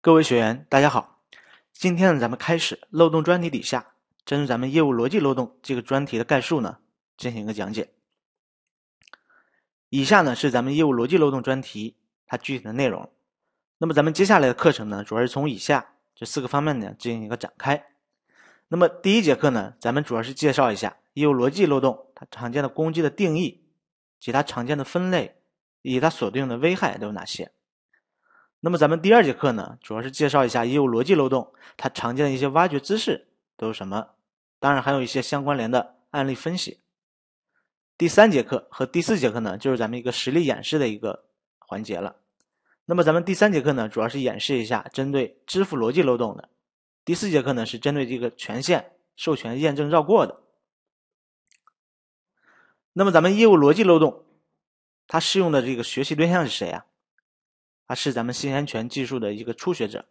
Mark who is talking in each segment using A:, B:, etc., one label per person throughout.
A: 各位学员，大家好。今天呢，咱们开始漏洞专题底下，针对咱们业务逻辑漏洞这个专题的概述呢，进行一个讲解。以下呢是咱们业务逻辑漏洞专题它具体的内容。那么咱们接下来的课程呢，主要是从以下这四个方面呢进行一个展开。那么第一节课呢，咱们主要是介绍一下业务逻辑漏洞它常见的攻击的定义，及它常见的分类，以及它所对应的危害都有哪些。那么咱们第二节课呢，主要是介绍一下业务逻辑漏洞，它常见的一些挖掘姿势都有什么，当然还有一些相关联的案例分析。第三节课和第四节课呢，就是咱们一个实例演示的一个环节了。那么咱们第三节课呢，主要是演示一下针对支付逻辑漏洞的；第四节课呢，是针对这个权限授权验证绕过的。那么咱们业务逻辑漏洞，它适用的这个学习对象是谁啊？他是咱们信息安全技术的一个初学者。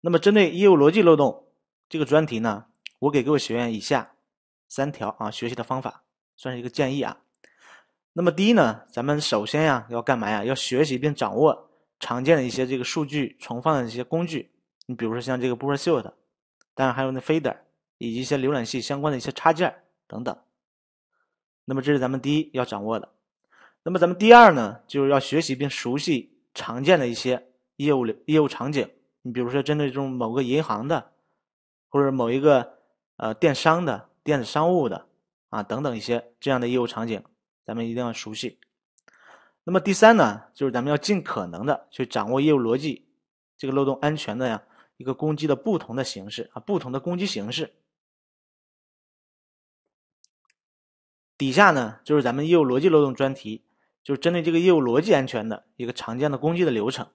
A: 那么，针对业务逻辑漏洞这个专题呢，我给各位学员以下三条啊学习的方法，算是一个建议啊。那么，第一呢，咱们首先呀要干嘛呀？要学习并掌握常见的一些这个数据存放的一些工具，你比如说像这个 b u r Suite，当然还有那 f a d e r 以及一些浏览器相关的一些插件等等。那么，这是咱们第一要掌握的。那么，咱们第二呢，就是要学习并熟悉。常见的一些业务流、业务场景，你比如说针对这种某个银行的，或者某一个呃电商的、电子商务的啊等等一些这样的业务场景，咱们一定要熟悉。那么第三呢，就是咱们要尽可能的去掌握业务逻辑这个漏洞安全的呀一个攻击的不同的形式啊，不同的攻击形式。底下呢就是咱们业务逻辑漏洞专题。就是针对这个业务逻辑安全的一个常见的攻击的流程。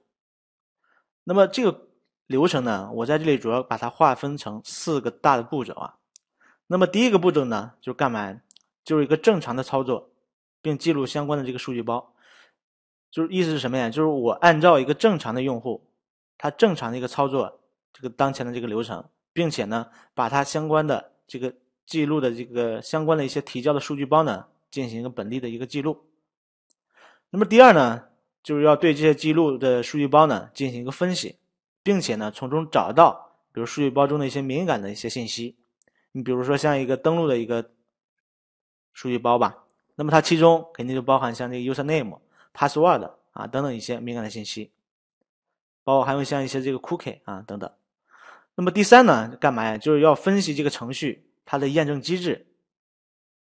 A: 那么这个流程呢，我在这里主要把它划分成四个大的步骤啊。那么第一个步骤呢，就是干嘛？就是一个正常的操作，并记录相关的这个数据包。就是意思是什么呀？就是我按照一个正常的用户，他正常的一个操作这个当前的这个流程，并且呢，把它相关的这个记录的这个相关的一些提交的数据包呢，进行一个本地的一个记录。那么第二呢，就是要对这些记录的数据包呢进行一个分析，并且呢从中找到，比如数据包中的一些敏感的一些信息。你比如说像一个登录的一个数据包吧，那么它其中肯定就包含像这个 username、password 啊等等一些敏感的信息，包括还有像一些这个 cookie 啊等等。那么第三呢，干嘛呀？就是要分析这个程序它的验证机制。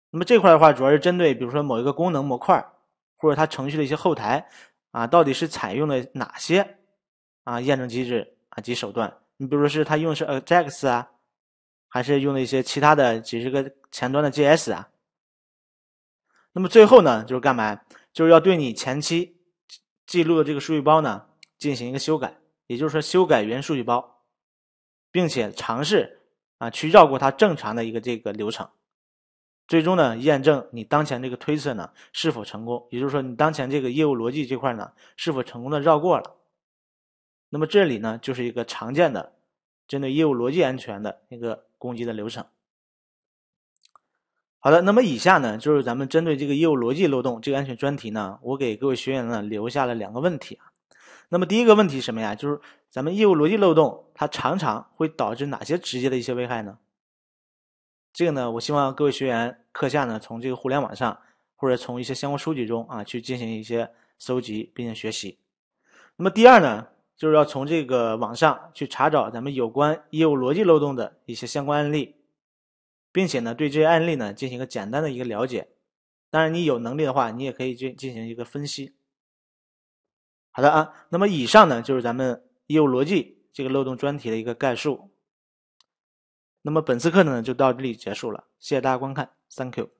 A: 那么这块的话，主要是针对比如说某一个功能模块。或者它程序的一些后台啊，到底是采用了哪些啊验证机制啊及手段？你比如说是它用的是 Ajax 啊，还是用了一些其他的几十个前端的 JS 啊？那么最后呢，就是干嘛？就是要对你前期记录的这个数据包呢进行一个修改，也就是说修改原数据包，并且尝试啊去绕过它正常的一个这个流程。最终呢，验证你当前这个推测呢是否成功，也就是说你当前这个业务逻辑这块呢是否成功的绕过了。那么这里呢就是一个常见的针对业务逻辑安全的一个攻击的流程。好的，那么以下呢就是咱们针对这个业务逻辑漏洞这个安全专题呢，我给各位学员呢留下了两个问题啊。那么第一个问题什么呀？就是咱们业务逻辑漏洞它常常会导致哪些直接的一些危害呢？这个呢，我希望各位学员课下呢，从这个互联网上或者从一些相关书籍中啊，去进行一些搜集，并且学习。那么第二呢，就是要从这个网上去查找咱们有关业务逻辑漏洞的一些相关案例，并且呢，对这些案例呢进行一个简单的一个了解。当然，你有能力的话，你也可以进进行一个分析。好的啊，那么以上呢，就是咱们业务逻辑这个漏洞专题的一个概述。那么本次课程呢就到这里结束了，谢谢大家观看，Thank you。